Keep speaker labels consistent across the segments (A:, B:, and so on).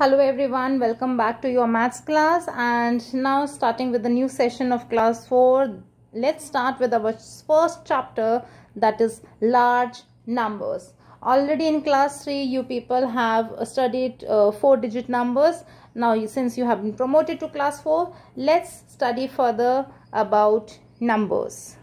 A: hello everyone welcome back to your maths class and now starting with the new session of class 4 let's start with our first chapter that is large numbers already in class 3 you people have studied uh, four digit numbers now since you have been promoted to class 4 let's study further about numbers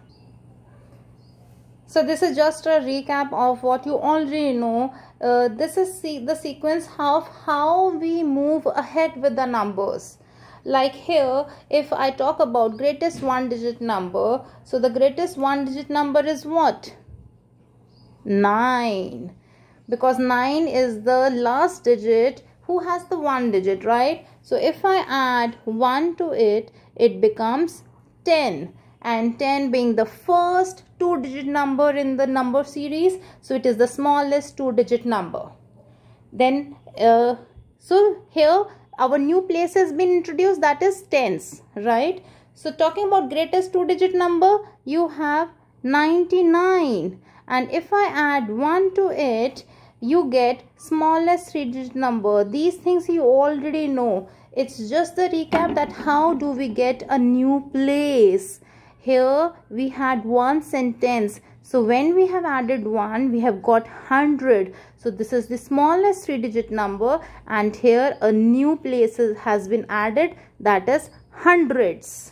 A: so this is just a recap of what you already know uh, this is see the sequence of how we move ahead with the numbers like here if i talk about greatest one digit number so the greatest one digit number is what 9 because 9 is the last digit who has the one digit right so if i add 1 to it it becomes 10 and 10 being the first two digit number in the number series so it is the smallest two digit number then uh, so here our new place has been introduced that is tens right so talking about greatest two digit number you have 99 and if i add 1 to it you get smallest three digit number these things you already know it's just the recap that how do we get a new place here we had one sentence. So when we have added 1, we have got 100. So this is the smallest 3-digit number and here a new place has been added that is hundreds.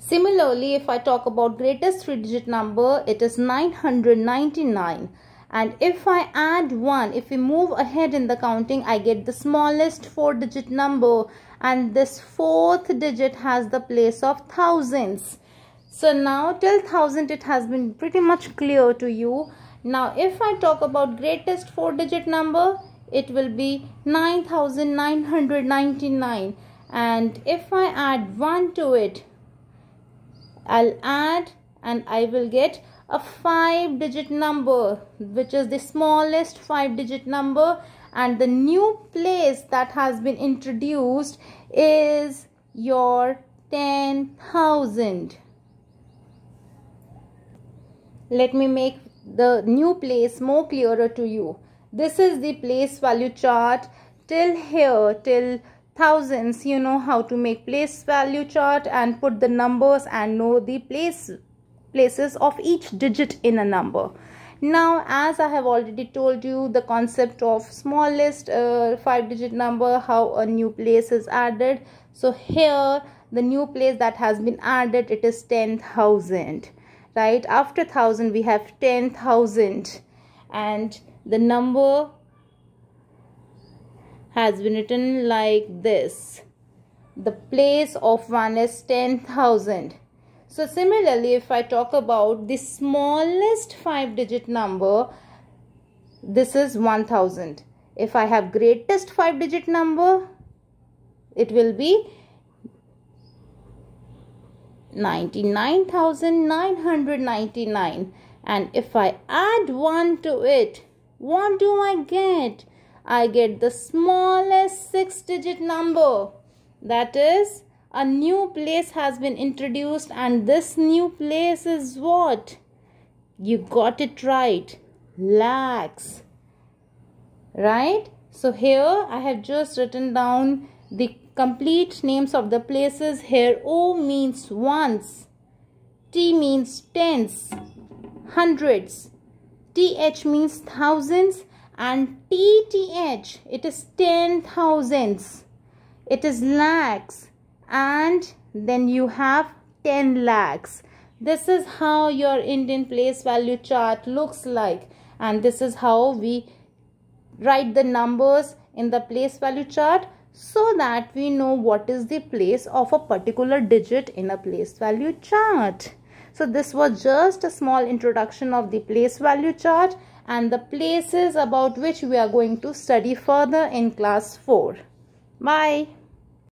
A: Similarly, if I talk about greatest 3-digit number, it is 999. And if I add 1, if we move ahead in the counting, I get the smallest 4-digit number. And this fourth digit has the place of thousands. So now till 1000 it has been pretty much clear to you. Now if I talk about greatest 4 digit number it will be 9999 and if I add 1 to it I'll add and I will get a 5 digit number which is the smallest 5 digit number and the new place that has been introduced is your 10,000 let me make the new place more clearer to you this is the place value chart till here till thousands you know how to make place value chart and put the numbers and know the place places of each digit in a number now as i have already told you the concept of smallest uh, five digit number how a new place is added so here the new place that has been added it is 10000 right after 1000 we have 10000 and the number has been written like this the place of one is 10000 so similarly if i talk about the smallest five digit number this is 1000 if i have greatest five digit number it will be 99,999 and if I add 1 to it, what do I get? I get the smallest 6 digit number. That is, a new place has been introduced and this new place is what? You got it right. Lakhs. Right? So here I have just written down the complete names of the places here. O means once. T means tens, hundreds. TH means thousands and TTH it is ten thousands. It is lakhs and then you have 10 lakhs. This is how your Indian place value chart looks like and this is how we write the numbers in the place value chart so that we know what is the place of a particular digit in a place value chart. So this was just a small introduction of the place value chart and the places about which we are going to study further in class 4. Bye.